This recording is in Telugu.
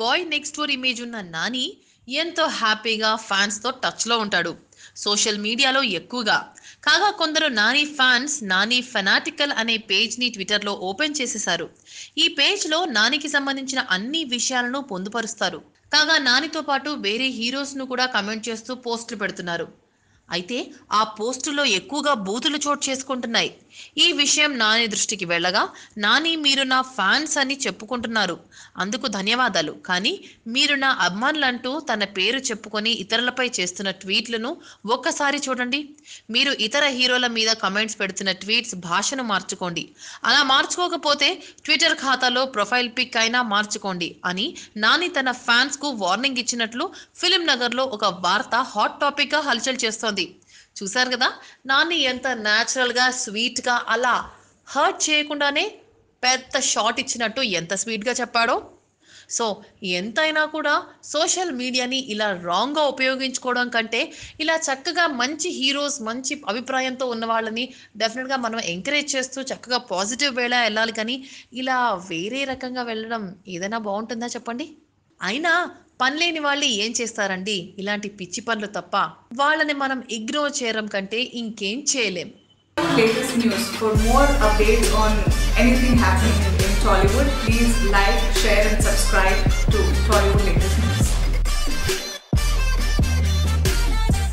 బాయ్ నెక్స్ట్ డోర్ ఇమేజ్ ఉన్న నాని ఎంతో హ్యాపీగా ఫ్యాన్స్తో టచ్లో ఉంటాడు సోషల్ మీడియాలో ఎక్కువగా కాగా కొందరు నాని ఫ్యాన్స్ నాని ఫెనాటికల్ అనే పేజ్ని ట్విట్టర్లో ఓపెన్ చేసేశారు ఈ పేజ్లో నానికి సంబంధించిన అన్ని విషయాలను పొందుపరుస్తారు కాగా నానితో పాటు వేరే హీరోస్ను కూడా కమెంట్ చేస్తూ పోస్టులు పెడుతున్నారు అయితే ఆ పోస్టులో ఎక్కువగా బూతులు చోటు చేసుకుంటున్నాయి ఈ విషయం నాని దృష్టికి వెళ్ళగా నాని మీరు నా ఫ్యాన్స్ అని చెప్పుకుంటున్నారు అందుకు ధన్యవాదాలు కానీ మీరు నా అభిమానులంటూ తన పేరు చెప్పుకొని ఇతరులపై చేస్తున్న ట్వీట్లను ఒక్కసారి చూడండి మీరు ఇతర హీరోల మీద కమెంట్స్ పెడుతున్న ట్వీట్స్ భాషను మార్చుకోండి అలా మార్చుకోకపోతే ట్విట్టర్ ఖాతాలో ప్రొఫైల్ పిక్ అయినా మార్చుకోండి అని నాని తన ఫ్యాన్స్కు వార్నింగ్ ఇచ్చినట్లు ఫిలిం నగర్లో ఒక వార్త హాట్ టాపిక్గా హల్చల్ చేస్తోంది చేస్తోంది చూశారు కదా నాన్ని ఎంత న్యాచురల్గా స్వీట్గా అలా హర్ట్ చేయకుండానే పెద్ద షార్ట్ ఇచ్చినట్టు ఎంత స్వీట్గా చెప్పాడో సో ఎంతైనా కూడా సోషల్ మీడియాని ఇలా రాంగ్గా ఉపయోగించుకోవడం కంటే ఇలా చక్కగా మంచి హీరోస్ మంచి అభిప్రాయంతో ఉన్న వాళ్ళని డెఫినెట్గా మనం ఎంకరేజ్ చేస్తూ చక్కగా పాజిటివ్ వేళ వెళ్ళాలి కానీ ఇలా వేరే రకంగా వెళ్ళడం ఏదైనా బాగుంటుందా చెప్పండి అయినా పనిలేని వాళ్ళు ఏం చేస్తారండి ఇలాంటి పిచ్చి పనులు తప్ప వాళ్ళని మనం ఇగ్నోర్ చేయడం కంటే ఇంకేం చేయలేం latest news for more on anything happening in Tollywood please like share and subscribe